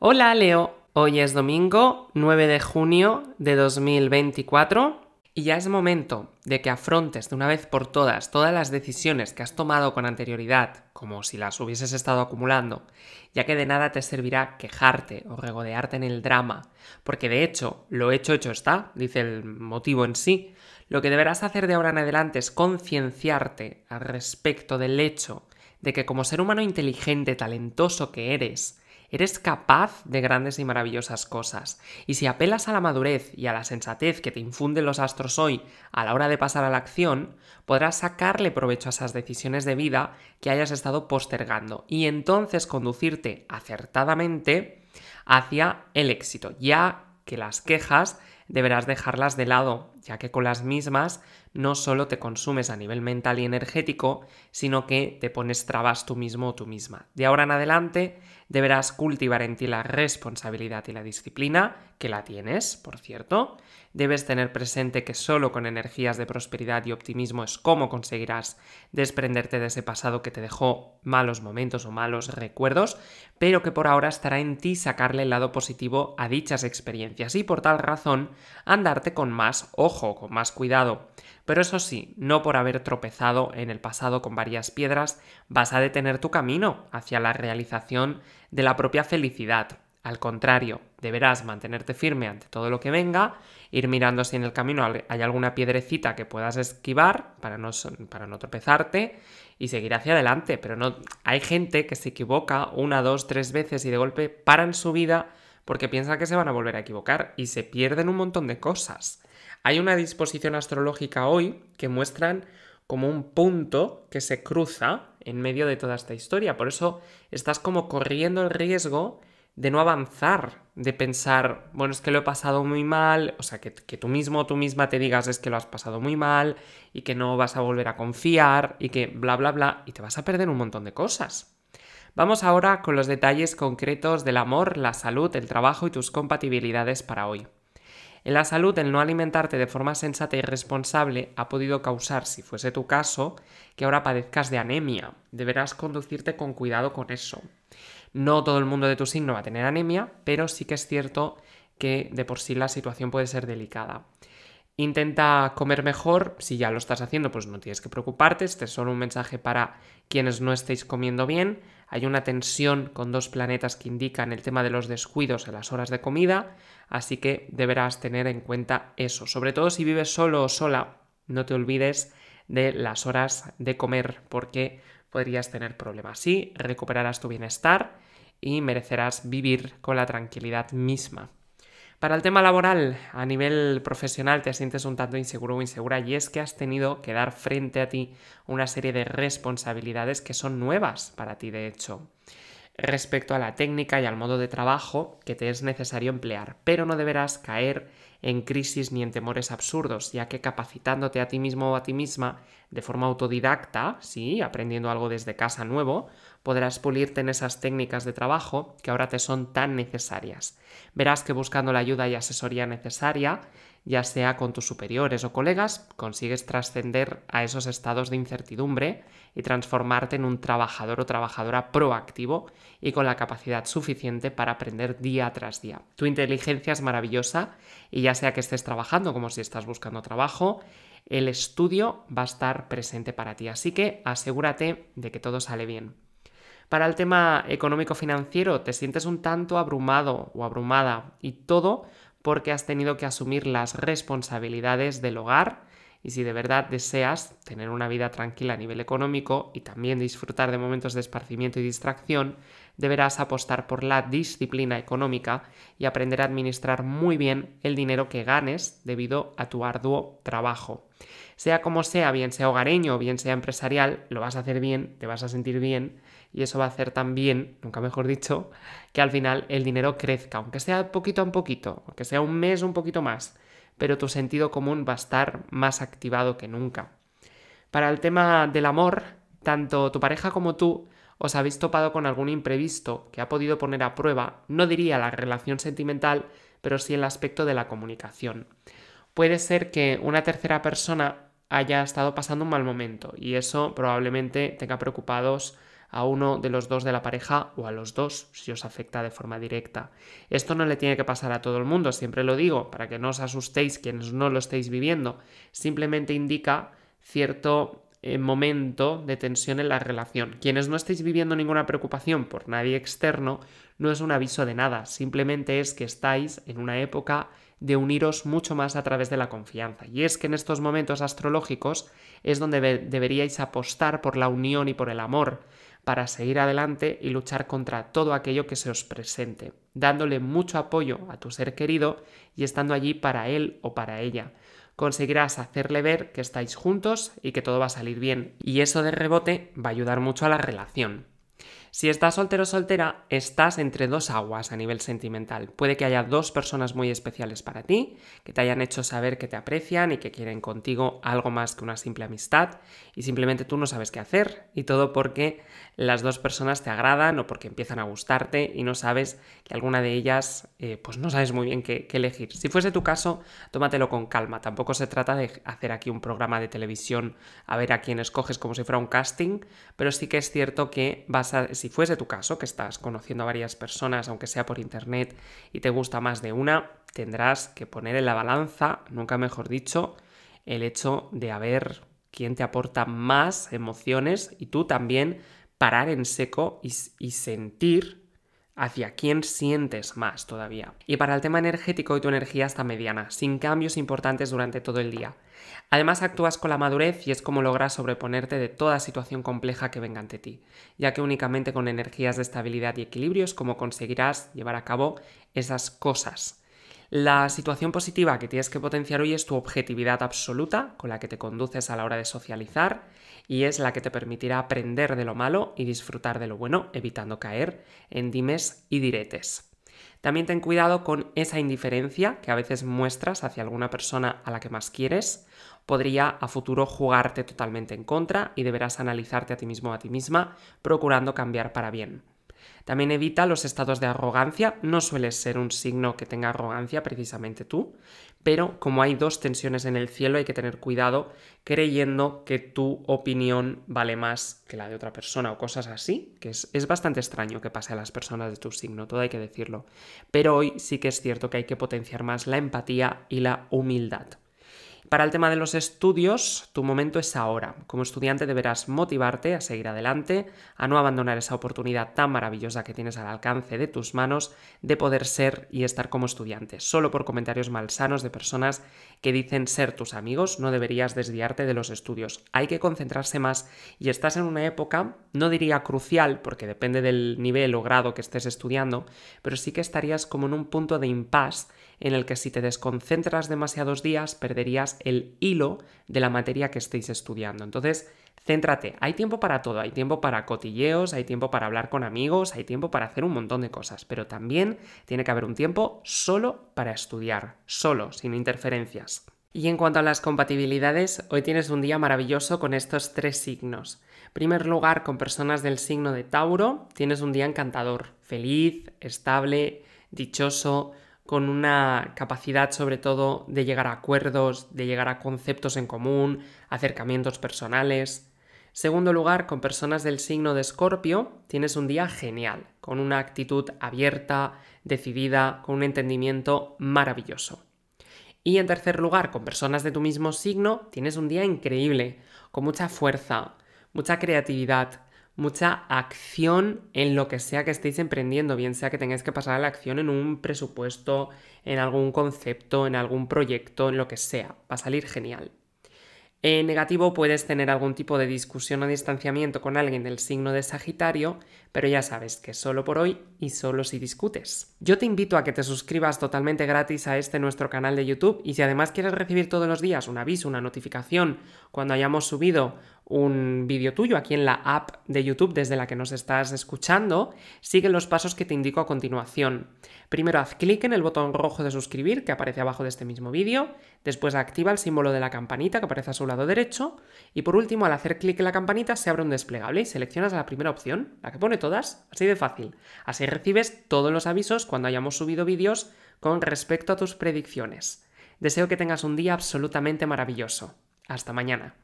Hola Leo, hoy es domingo 9 de junio de 2024 y ya es momento de que afrontes de una vez por todas todas las decisiones que has tomado con anterioridad, como si las hubieses estado acumulando, ya que de nada te servirá quejarte o regodearte en el drama, porque de hecho, lo hecho hecho está, dice el motivo en sí. Lo que deberás hacer de ahora en adelante es concienciarte al respecto del hecho de que como ser humano inteligente, talentoso que eres, Eres capaz de grandes y maravillosas cosas. Y si apelas a la madurez y a la sensatez que te infunden los astros hoy a la hora de pasar a la acción, podrás sacarle provecho a esas decisiones de vida que hayas estado postergando y entonces conducirte acertadamente hacia el éxito, ya que las quejas deberás dejarlas de lado, ya que con las mismas no solo te consumes a nivel mental y energético, sino que te pones trabas tú mismo o tú misma. De ahora en adelante deberás cultivar en ti la responsabilidad y la disciplina, que la tienes, por cierto. Debes tener presente que solo con energías de prosperidad y optimismo es cómo conseguirás desprenderte de ese pasado que te dejó malos momentos o malos recuerdos, pero que por ahora estará en ti sacarle el lado positivo a dichas experiencias y por tal razón andarte con más ojo, con más cuidado pero eso sí, no por haber tropezado en el pasado con varias piedras, vas a detener tu camino hacia la realización de la propia felicidad. Al contrario, deberás mantenerte firme ante todo lo que venga, ir mirando si en el camino hay alguna piedrecita que puedas esquivar para no, para no tropezarte y seguir hacia adelante. Pero no, hay gente que se equivoca una, dos, tres veces y de golpe paran su vida porque piensa que se van a volver a equivocar y se pierden un montón de cosas. Hay una disposición astrológica hoy que muestran como un punto que se cruza en medio de toda esta historia. Por eso estás como corriendo el riesgo de no avanzar, de pensar, bueno, es que lo he pasado muy mal, o sea, que, tú mismo o tú misma te digas es que lo has pasado muy mal y que no vas a volver a confiar y que bla, bla, bla, y te vas a perder un montón de cosas. Vamos ahora con los detalles concretos del amor, la salud, el trabajo y tus compatibilidades para hoy. En la salud, el no alimentarte de forma sensata y responsable ha podido causar, si fuese tu caso, que ahora padezcas de anemia. Deberás conducirte con cuidado con eso. No todo el mundo de tu signo va a tener anemia, pero sí que es cierto que de por sí la situación puede ser delicada. Intenta comer mejor, si ya lo estás haciendo, pues no tienes que preocuparte, este es solo un mensaje para quienes no estéis comiendo bien, hay una tensión con dos planetas que indican el tema de los descuidos en las horas de comida, así que deberás tener en cuenta eso. Sobre todo si vives solo o sola, no te olvides de las horas de comer porque podrías tener problemas. Sí, recuperarás tu bienestar y merecerás vivir con la tranquilidad misma. Para el tema laboral, a nivel profesional te sientes un tanto inseguro o insegura y es que has tenido que dar frente a ti una serie de responsabilidades que son nuevas para ti, de hecho, respecto a la técnica y al modo de trabajo que te es necesario emplear, pero no deberás caer en crisis ni en temores absurdos, ya que capacitándote a ti mismo o a ti misma de forma autodidacta, sí, aprendiendo algo desde casa nuevo, podrás pulirte en esas técnicas de trabajo que ahora te son tan necesarias. Verás que buscando la ayuda y asesoría necesaria, ya sea con tus superiores o colegas, consigues trascender a esos estados de incertidumbre y transformarte en un trabajador o trabajadora proactivo y con la capacidad suficiente para aprender día tras día. Tu inteligencia es maravillosa y ya sea que estés trabajando como si estás buscando trabajo, el estudio va a estar presente para ti. Así que asegúrate de que todo sale bien. Para el tema económico-financiero, te sientes un tanto abrumado o abrumada y todo porque has tenido que asumir las responsabilidades del hogar, y si de verdad deseas tener una vida tranquila a nivel económico y también disfrutar de momentos de esparcimiento y distracción, deberás apostar por la disciplina económica y aprender a administrar muy bien el dinero que ganes debido a tu arduo trabajo. Sea como sea, bien sea hogareño o bien sea empresarial, lo vas a hacer bien, te vas a sentir bien y eso va a hacer también, nunca mejor dicho, que al final el dinero crezca, aunque sea poquito a poquito, aunque sea un mes un poquito más pero tu sentido común va a estar más activado que nunca. Para el tema del amor, tanto tu pareja como tú os habéis topado con algún imprevisto que ha podido poner a prueba, no diría la relación sentimental, pero sí el aspecto de la comunicación. Puede ser que una tercera persona haya estado pasando un mal momento y eso probablemente tenga preocupados a uno de los dos de la pareja o a los dos si os afecta de forma directa. Esto no le tiene que pasar a todo el mundo, siempre lo digo, para que no os asustéis quienes no lo estéis viviendo. Simplemente indica cierto eh, momento de tensión en la relación. Quienes no estéis viviendo ninguna preocupación por nadie externo, no es un aviso de nada, simplemente es que estáis en una época de uniros mucho más a través de la confianza. Y es que en estos momentos astrológicos es donde deberíais apostar por la unión y por el amor para seguir adelante y luchar contra todo aquello que se os presente, dándole mucho apoyo a tu ser querido y estando allí para él o para ella. Conseguirás hacerle ver que estáis juntos y que todo va a salir bien, y eso de rebote va a ayudar mucho a la relación. Si estás soltero o soltera, estás entre dos aguas a nivel sentimental. Puede que haya dos personas muy especiales para ti, que te hayan hecho saber que te aprecian y que quieren contigo algo más que una simple amistad, y simplemente tú no sabes qué hacer, y todo porque las dos personas te agradan o porque empiezan a gustarte y no sabes que alguna de ellas, eh, pues no sabes muy bien qué, elegir. Si fuese tu caso, tómatelo con calma. Tampoco se trata de hacer aquí un programa de televisión a ver a quién escoges como si fuera un casting, pero sí que es cierto que vas a si fuese tu caso, que estás conociendo a varias personas, aunque sea por internet, y te gusta más de una, tendrás que poner en la balanza, nunca mejor dicho, el hecho de haber quién te aporta más emociones y tú también parar en seco y, y sentir hacia quién sientes más todavía. Y para el tema energético, hoy tu energía está mediana, sin cambios importantes durante todo el día. Además, actúas con la madurez y es como logras sobreponerte de toda situación compleja que venga ante ti, ya que únicamente con energías de estabilidad y equilibrio es como conseguirás llevar a cabo esas cosas la situación positiva que tienes que potenciar hoy es tu objetividad absoluta, con la que te conduces a la hora de socializar, y es la que te permitirá aprender de lo malo y disfrutar de lo bueno, evitando caer en dimes y diretes. También ten cuidado con esa indiferencia que a veces muestras hacia alguna persona a la que más quieres. Podría a futuro jugarte totalmente en contra y deberás analizarte a ti mismo o a ti misma, procurando cambiar para bien. También evita los estados de arrogancia, no suele ser un signo que tenga arrogancia precisamente tú, pero como hay dos tensiones en el cielo hay que tener cuidado creyendo que tu opinión vale más que la de otra persona o cosas así, que es, es bastante extraño que pase a las personas de tu signo, todo hay que decirlo. Pero hoy sí que es cierto que hay que potenciar más la empatía y la humildad. Para el tema de los estudios, tu momento es ahora. Como estudiante deberás motivarte a seguir adelante, a no abandonar esa oportunidad tan maravillosa que tienes al alcance de tus manos de poder ser y estar como estudiante. Solo por comentarios malsanos de personas que dicen ser tus amigos, no deberías desviarte de los estudios. Hay que concentrarse más y estás en una época, no diría crucial, porque depende del nivel o grado que estés estudiando, pero sí que estarías como en un punto de impasse en el que si te desconcentras demasiados días perderías el hilo de la materia que estéis estudiando. Entonces, céntrate, hay tiempo para todo, hay tiempo para cotilleos, hay tiempo para hablar con amigos, hay tiempo para hacer un montón de cosas, pero también tiene que haber un tiempo solo para estudiar, solo, sin interferencias. Y en cuanto a las compatibilidades, hoy tienes un día maravilloso con estos tres signos. En primer lugar, con personas del signo de Tauro, tienes un día encantador, feliz, estable, dichoso, con una capacidad sobre todo de llegar a acuerdos, de llegar a conceptos en común, acercamientos personales. Segundo lugar, con personas del signo de Escorpio tienes un día genial, con una actitud abierta, decidida, con un entendimiento maravilloso. Y en tercer lugar, con personas de tu mismo signo tienes un día increíble, con mucha fuerza, mucha creatividad, mucha acción en lo que sea que estéis emprendiendo, bien sea que tengáis que pasar a la acción en un presupuesto, en algún concepto, en algún proyecto, en lo que sea. Va a salir genial. En negativo puedes tener algún tipo de discusión o distanciamiento con alguien del signo de Sagitario, pero ya sabes que solo por hoy y solo si discutes. Yo te invito a que te suscribas totalmente gratis a este nuestro canal de YouTube y si además quieres recibir todos los días un aviso, una notificación cuando hayamos subido un vídeo tuyo aquí en la app de YouTube desde la que nos estás escuchando, sigue los pasos que te indico a continuación. Primero haz clic en el botón rojo de suscribir que aparece abajo de este mismo vídeo, después activa el símbolo de la campanita que aparece a su lado derecho y por último al hacer clic en la campanita se abre un desplegable y seleccionas la primera opción, la que pone todas, así de fácil. Así recibes todos los avisos cuando hayamos subido vídeos con respecto a tus predicciones. Deseo que tengas un día absolutamente maravilloso. Hasta mañana.